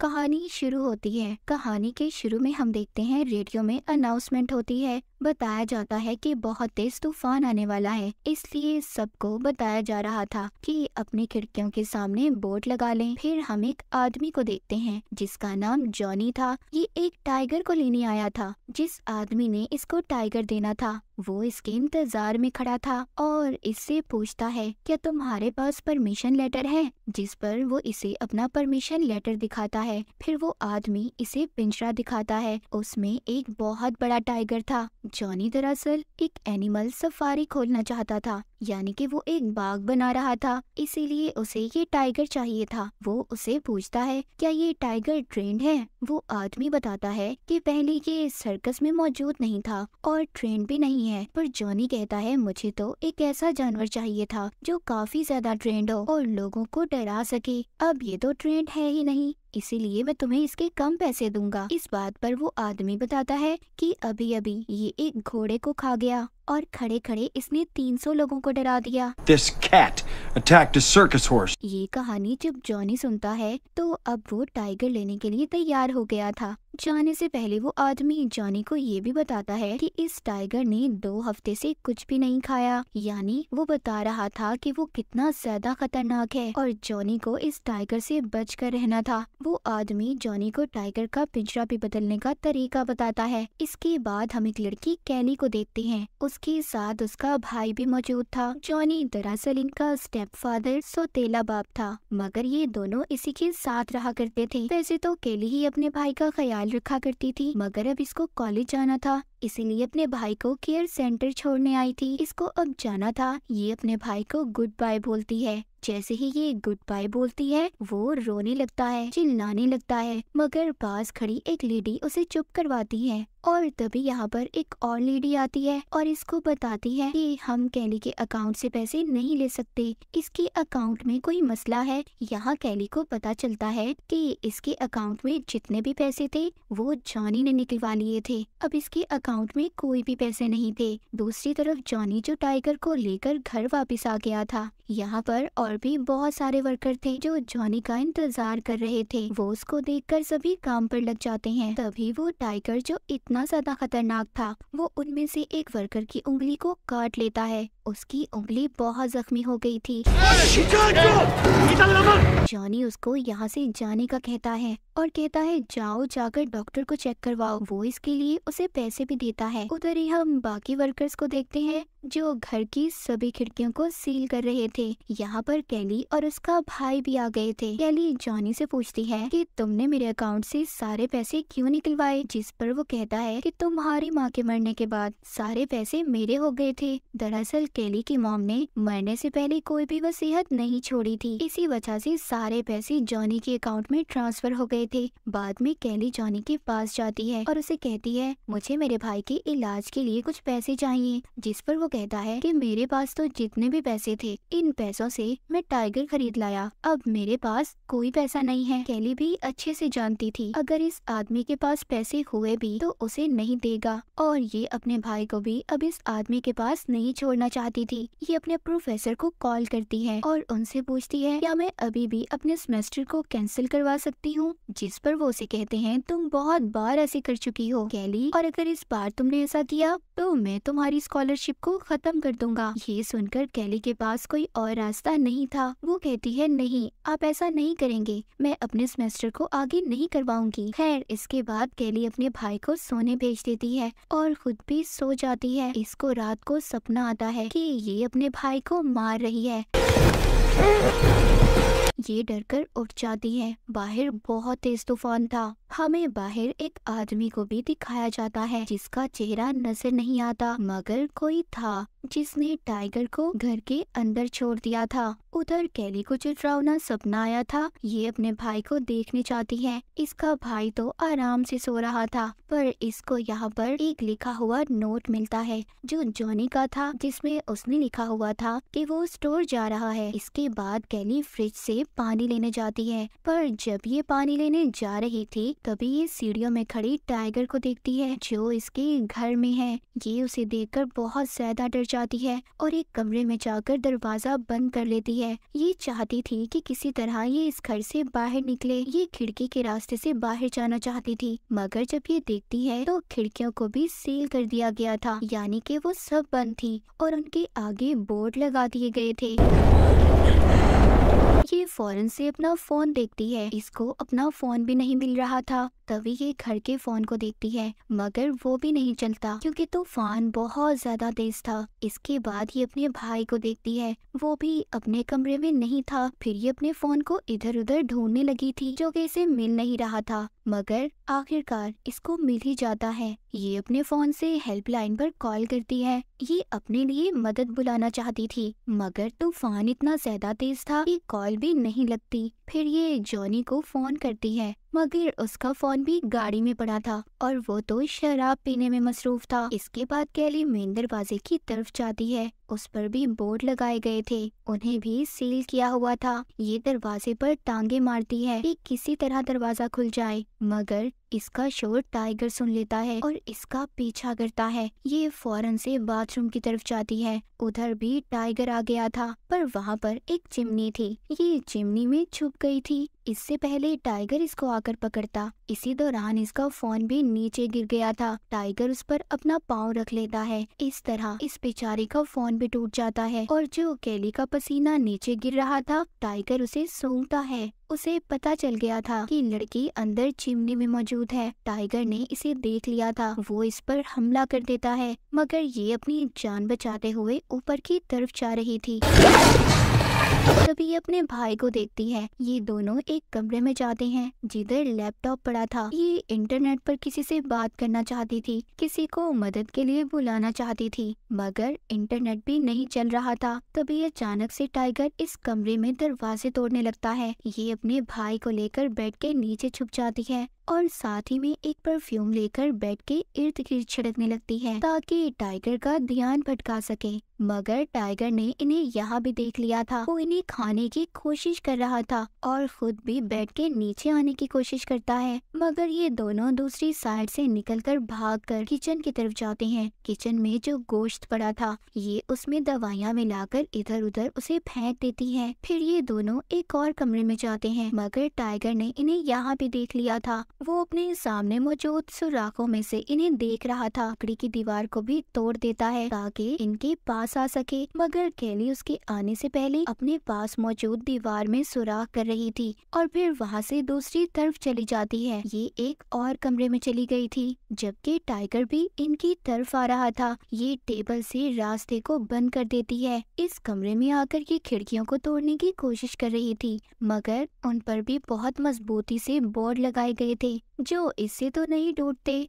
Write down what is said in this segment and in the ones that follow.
कहानी शुरू होती है कहानी के शुरू में हम देखते हैं रेडियो में अनाउंसमेंट होती है बताया जाता है कि बहुत तेज तूफान आने वाला है इसलिए सबको बताया जा रहा था कि अपनी खिड़कियों के सामने बोर्ड लगा लें फिर हम एक आदमी को देखते हैं जिसका नाम जॉनी था ये एक टाइगर को लेने आया था जिस आदमी ने इसको टाइगर देना था वो इसके इंतजार में खड़ा था और इससे पूछता है क्या तुम्हारे पास परमिशन लेटर है जिस पर वो इसे अपना परमिशन लेटर दिखाता है फिर वो आदमी इसे पिंजरा दिखाता है उसमें एक बहुत बड़ा टाइगर था जॉनी दरअसल एक एनिमल सफारी खोलना चाहता था यानी कि वो एक बाग बना रहा था इसीलिए उसे ये टाइगर चाहिए था वो उसे पूछता है क्या ये टाइगर ट्रेंड है वो आदमी बताता है कि पहले ये सर्कस में मौजूद नहीं था और ट्रेंड भी नहीं है पर जॉनी कहता है मुझे तो एक ऐसा जानवर चाहिए था जो काफी ज्यादा ट्रेंड हो और लोगों को डरा सके अब ये तो ट्रेंड है ही नहीं इसीलिए मैं तुम्हें इसके कम पैसे दूंगा इस बात पर वो आदमी बताता है कि अभी अभी ये एक घोड़े को खा गया और खड़े खड़े इसने 300 लोगों को डरा दिया This cat attacked a circus horse. ये कहानी जब जॉनी सुनता है तो अब वो टाइगर लेने के लिए तैयार हो गया था जाने से पहले वो आदमी जॉनी को ये भी बताता है कि इस टाइगर ने दो हफ्ते से कुछ भी नहीं खाया यानी वो बता रहा था कि वो कितना ज्यादा खतरनाक है और जॉनी को इस टाइगर से बचकर रहना था वो आदमी जॉनी को टाइगर का पिंजरा भी बदलने का तरीका बताता है इसके बाद हम एक लड़की कैली को देखते है उसके साथ उसका भाई भी मौजूद था जॉनी दरअसल इनका स्टेप फादर सोतेला बाप था मगर ये दोनों इसी के साथ रहा करते थे वैसे तो कैली ही अपने भाई का ख्याल ख्याल रखा करती थी मगर अब इसको कॉलेज जाना था इसीलिए अपने भाई को केयर सेंटर छोड़ने आई थी इसको अब जाना था ये अपने भाई को गुड बाय बोलती है जैसे ही ये गुड बाय बोलती है वो रोने लगता है चिल्लाने लगता है मगर पास खड़ी एक लेडी उसे चुप करवाती है और तभी यहाँ पर एक और लेडी आती है और इसको बताती है कि हम कैली के अकाउंट से पैसे नहीं ले सकते इसके अकाउंट में कोई मसला है यहाँ कैली को पता चलता है कि इसके अकाउंट में जितने भी पैसे थे वो जानी ने निकलवा लिए थे अब इसके अकाउंट अकाउंट में कोई भी पैसे नहीं थे दूसरी तरफ जॉनी जो टाइगर को लेकर घर वापस आ गया था यहाँ पर और भी बहुत सारे वर्कर थे जो जॉनी का इंतजार कर रहे थे वो उसको देखकर सभी काम पर लग जाते हैं तभी वो टाइगर जो इतना ज्यादा खतरनाक था वो उनमें से एक वर्कर की उंगली को काट लेता है उसकी उंगली बहुत जख्मी हो गई थी जॉनी उसको यहाँ से जाने का कहता है और कहता है जाओ जाकर डॉक्टर को चेक करवाओ वो इसके लिए उसे पैसे भी देता है उधर ही हम बाकी वर्कर्स को देखते हैं जो घर की सभी खिड़कियों को सील कर रहे थे यहाँ पर कैली और उसका भाई भी आ गए थे कैली जॉनी से पूछती है कि तुमने मेरे अकाउंट से सारे पैसे क्यों निकलवाए जिस पर वो कहता है कि तुम्हारी माँ के मरने के बाद सारे पैसे मेरे हो गए थे दरअसल कैली की मॉम ने मरने से पहले कोई भी वसीहत नहीं छोड़ी थी इसी वजह से सारे पैसे जॉनी के अकाउंट में ट्रांसफर हो गए थे बाद में कैली जॉनी के पास जाती है और उसे कहती है मुझे मेरे भाई के इलाज के लिए कुछ पैसे चाहिए जिस पर वो कहता है कि मेरे पास तो जितने भी पैसे थे इन पैसों से मैं टाइगर खरीद लाया अब मेरे पास कोई पैसा नहीं है कैली भी अच्छे से जानती थी अगर इस आदमी के पास पैसे हुए भी तो उसे नहीं देगा और ये अपने भाई को भी अब इस आदमी के पास नहीं छोड़ना चाहती थी ये अपने प्रोफेसर को कॉल करती है और उनसे पूछती है क्या मैं अभी भी अपने सेमेस्टर को कैंसिल करवा सकती हूँ जिस पर वो उसे कहते हैं तुम बहुत बार ऐसे कर चुकी हो कैली और अगर इस बार तुमने ऐसा किया तो मैं तुम्हारी स्कॉलरशिप को खत्म कर दूंगा ये सुनकर कैली के पास कोई और रास्ता नहीं था वो कहती है नहीं आप ऐसा नहीं करेंगे मैं अपने सेमेस्टर को आगे नहीं करवाऊंगी खैर इसके बाद कैली अपने भाई को सोने भेज देती है और खुद भी सो जाती है इसको रात को सपना आता है कि ये अपने भाई को मार रही है ये डरकर उठ जाती है बाहर बहुत तेज तूफान था हमें बाहर एक आदमी को भी दिखाया जाता है जिसका चेहरा नजर नहीं आता मगर कोई था जिसने टाइगर को घर के अंदर छोड़ दिया था उधर कैली को चुटरावना सपना आया था ये अपने भाई को देखने चाहती है इसका भाई तो आराम से सो रहा था पर इसको यहाँ पर एक लिखा हुआ नोट मिलता है जो जॉनी का था जिसमें उसने लिखा हुआ था कि वो स्टोर जा रहा है इसके बाद कैली फ्रिज से पानी लेने जाती है पर जब ये पानी लेने जा रही थी तभी ये सीढ़ियों में खड़ी टाइगर को देखती है जो इसके घर में है ये उसे देखकर बहुत ज्यादा डर जाती है और एक कमरे में जाकर दरवाजा बंद कर लेती है ये चाहती थी कि किसी तरह ये इस घर से बाहर निकले ये खिड़की के रास्ते से बाहर जाना चाहती थी मगर जब ये देखती है तो खिड़कियों को भी सील कर दिया गया था यानी की वो सब बंद थी और उनके आगे बोर्ड लगा दिए गए थे ये फौरन से अपना फोन देखती है इसको अपना फोन भी नहीं मिल रहा था तभी ये घर के फोन को देखती है मगर वो भी नहीं चलता क्योंकि तूफान तो बहुत ज्यादा तेज था इसके बाद ये अपने भाई को देखती है वो भी अपने कमरे में नहीं था फिर ये अपने फोन को इधर उधर ढूंढने लगी थी जो कि इसे मिल नहीं रहा था मगर आखिरकार इसको मिल ही जाता है ये अपने फोन से हेल्पलाइन पर कॉल करती है ये अपने लिए मदद बुलाना चाहती थी मगर तूफान तो इतना ज्यादा तेज था कि कॉल भी नहीं लगती फिर ये जॉनी को फोन करती है मगर उसका फोन भी गाड़ी में पड़ा था और वो तो शराब पीने में मसरूफ था इसके बाद कैली मेन दरवाजे की तरफ जाती है उस पर भी बोर्ड लगाए गए थे उन्हें भी सील किया हुआ था ये दरवाजे पर टांगे मारती है कि किसी तरह दरवाजा खुल जाए मगर इसका शोर टाइगर सुन लेता है और इसका पीछा करता है ये फौरन से बाथरूम की तरफ जाती है उधर भी टाइगर आ गया था पर वहाँ पर एक चिमनी थी ये चिमनी में छुप गई थी इससे पहले टाइगर इसको आकर पकड़ता इसी दौरान इसका फोन भी नीचे गिर गया था टाइगर उस पर अपना पाँव रख लेता है इस तरह इस बेचारी का फोन भी टूट जाता है और जो केली का पसीना नीचे गिर रहा था टाइगर उसे सूंघता है उसे पता चल गया था कि लड़की अंदर चिमनी में मौजूद है टाइगर ने इसे देख लिया था वो इस पर हमला कर देता है मगर ये अपनी जान बचाते हुए ऊपर की तरफ जा रही थी तभी अपने भाई को देखती है ये दोनों एक कमरे में जाते हैं जिधर लैपटॉप पड़ा था ये इंटरनेट पर किसी से बात करना चाहती थी किसी को मदद के लिए बुलाना चाहती थी मगर इंटरनेट भी नहीं चल रहा था तभी अचानक से टाइगर इस कमरे में दरवाजे तोड़ने लगता है ये अपने भाई को लेकर बेड के नीचे छुप जाती है और साथ ही में एक परफ्यूम लेकर बेड के इर्द गिर्द छिड़कने लगती है ताकि टाइगर का ध्यान भटका सके मगर टाइगर ने इन्हें यहाँ भी देख लिया था वो इन्हें खाने की कोशिश कर रहा था और खुद भी बेड के नीचे आने की कोशिश करता है मगर ये दोनों दूसरी साइड से निकलकर भागकर किचन की तरफ जाते हैं किचन में जो गोश्त पड़ा था ये उसमें दवाइयाँ मिलाकर इधर उधर उसे फेंक देती है फिर ये दोनों एक और कमरे में जाते हैं मगर टाइगर ने इन्हें यहाँ भी देख लिया था वो अपने सामने मौजूद सुराखों में से इन्हें देख रहा था लकड़ी की दीवार को भी तोड़ देता है ताकि इनके पास आ सके मगर कैली उसके आने से पहले अपने पास मौजूद दीवार में सुराख कर रही थी और फिर वहाँ से दूसरी तरफ चली जाती है ये एक और कमरे में चली गई थी जबकि टाइगर भी इनकी तरफ आ रहा था ये टेबल से रास्ते को बंद कर देती है इस कमरे में आकर ये खिड़कियों को तोड़ने की कोशिश कर रही थी मगर उन पर भी बहुत मजबूती से बोर्ड लगाए गए थे जो इसे तो नहीं ढूंढते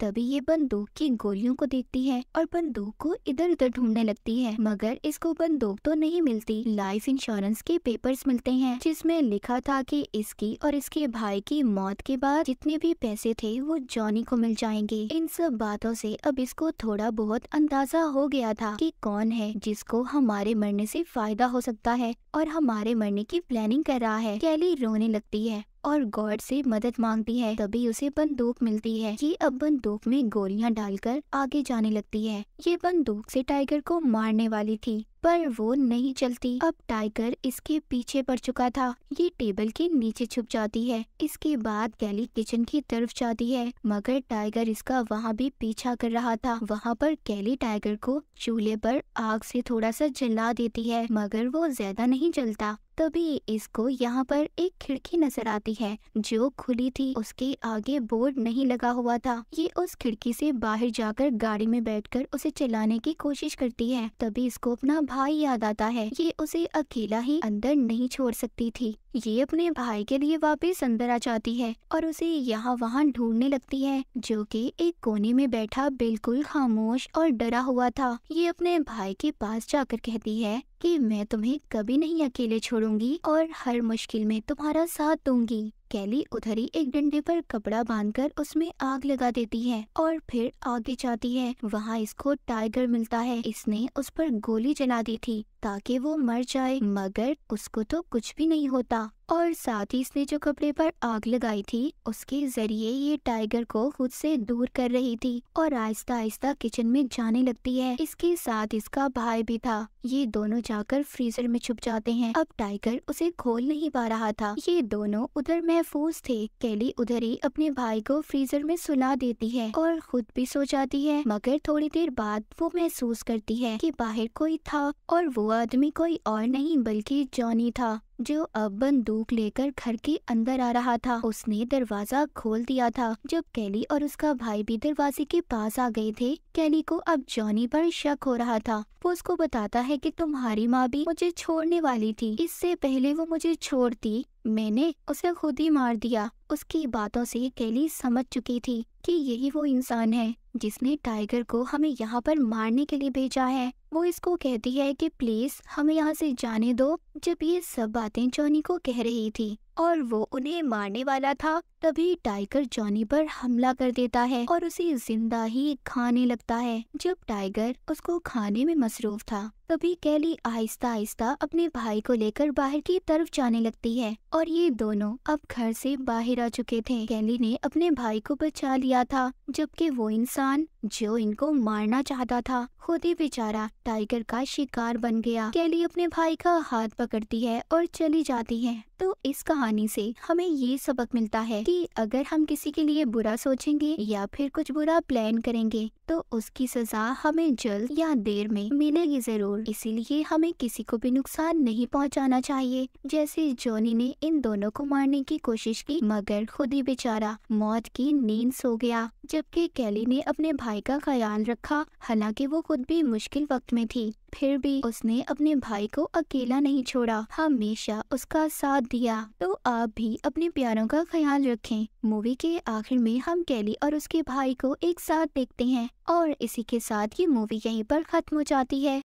तभी ये बंदूक की गोलियों को देखती है और बंदूक को इधर उधर ढूंढने लगती है मगर इसको बंदूक तो नहीं मिलती लाइफ इंश्योरेंस के पेपर्स मिलते हैं जिसमें लिखा था कि इसकी और इसके भाई की मौत के बाद जितने भी पैसे थे वो जॉनी को मिल जाएंगे इन सब बातों से अब इसको थोड़ा बहुत अंदाजा हो गया था की कौन है जिसको हमारे मरने ऐसी फायदा हो सकता है और हमारे मरने की प्लानिंग कर रहा है कैली रोने लगती है और गॉड से मदद मांगती है तभी उसे बंदूक मिलती है ये अब बंदूक में गोलियां डालकर आगे जाने लगती है ये बंदूक से टाइगर को मारने वाली थी पर वो नहीं चलती अब टाइगर इसके पीछे पड़ चुका था ये टेबल के नीचे छुप जाती है इसके बाद कैली किचन की तरफ जाती है मगर टाइगर इसका वहाँ भी पीछा कर रहा था वहाँ पर कैली टाइगर को चूल्हे पर आग से थोड़ा सा जला देती है मगर वो ज्यादा नहीं जलता तभी इसको यहाँ पर एक खिड़की नजर आती है जो खुली थी उसके आगे बोर्ड नहीं लगा हुआ था ये उस खिड़की से बाहर जाकर गाड़ी में बैठकर उसे चलाने की कोशिश करती है तभी इसको अपना भाई याद आता है ये उसे अकेला ही अंदर नहीं छोड़ सकती थी ये अपने भाई के लिए वापस अंदर आ जाती है और उसे यहाँ वहाँ ढूंढने लगती है जो कि एक कोने में बैठा बिल्कुल खामोश और डरा हुआ था ये अपने भाई के पास जाकर कहती है कि मैं तुम्हें कभी नहीं अकेले छोड़ूंगी और हर मुश्किल में तुम्हारा साथ दूंगी कैली उधर ही एक डंडे पर कपड़ा बांधकर उसमें आग लगा देती है और फिर आगे जाती है वहाँ इसको टाइगर मिलता है इसने उस पर गोली चला दी थी ताकि वो मर जाए मगर उसको तो कुछ भी नहीं होता और साथ ही इसने जो कपड़े पर आग लगाई थी उसके जरिए ये टाइगर को खुद से दूर कर रही थी और आहिस्ता आहिस्ता किचन में जाने लगती है इसके साथ इसका भाई भी था ये दोनों जाकर फ्रीजर में छुप जाते हैं अब टाइगर उसे खोल नहीं पा रहा था ये दोनों उधर महफूज थे केली उधर ही अपने भाई को फ्रीजर में सुला देती है और खुद भी सो जाती है मगर थोड़ी देर बाद वो महसूस करती है की बाहर कोई था और वो आदमी कोई और नहीं बल्कि जॉनी था जो अब बंदूक लेकर घर के अंदर आ रहा था उसने दरवाजा खोल दिया था जब कैली और उसका भाई भी दरवाजे के पास आ गए थे कैली को अब जॉनी पर शक हो रहा था वो उसको बताता है कि तुम्हारी माँ भी मुझे छोड़ने वाली थी इससे पहले वो मुझे छोड़ती मैंने उसे खुद ही मार दिया उसकी बातों से कैली समझ चुकी थी कि यही वो इंसान है जिसने टाइगर को हमें यहाँ पर मारने के लिए भेजा है वो इसको कहती है कि प्लीज हमें यहाँ से जाने दो जब ये सब बातें जॉनी को कह रही थी और वो उन्हें मारने वाला था तभी टाइगर जॉनी पर हमला कर देता है और उसे जिंदा ही खाने लगता है जब टाइगर उसको खाने में मसरूफ था तभी कैली आहिस्ता आहिस्ता अपने भाई को लेकर बाहर की तरफ जाने लगती है और ये दोनों अब घर से बाहर आ चुके थे कैली ने अपने भाई को बचा लिया था जबकि वो इंसान जो इनको मारना चाहता था खुद ही बेचारा टाइगर का शिकार बन गया कैली अपने भाई का हाथ पकड़ती है और चली जाती है तो इस कहानी से हमें ये सबक मिलता है कि अगर हम किसी के लिए बुरा सोचेंगे या फिर कुछ बुरा प्लान करेंगे तो उसकी सजा हमें जल्द या देर में मिलेगी जरूर इसीलिए हमें किसी को भी नुकसान नहीं पहुंचाना चाहिए जैसे जॉनी ने इन दोनों को मारने की कोशिश की मगर खुद ही बेचारा मौत की नींद सो गया जबकि कैली ने अपने भाई का ख्याल रखा हालांकि वो खुद भी मुश्किल वक्त में थी फिर भी उसने अपने भाई को अकेला नहीं छोड़ा हमेशा उसका साथ दिया तो आप भी अपने प्यारों का ख्याल रखें मूवी के आखिर में हम कैली और उसके भाई को एक साथ देखते हैं और इसी के साथ ये मूवी यहीं पर खत्म हो जाती है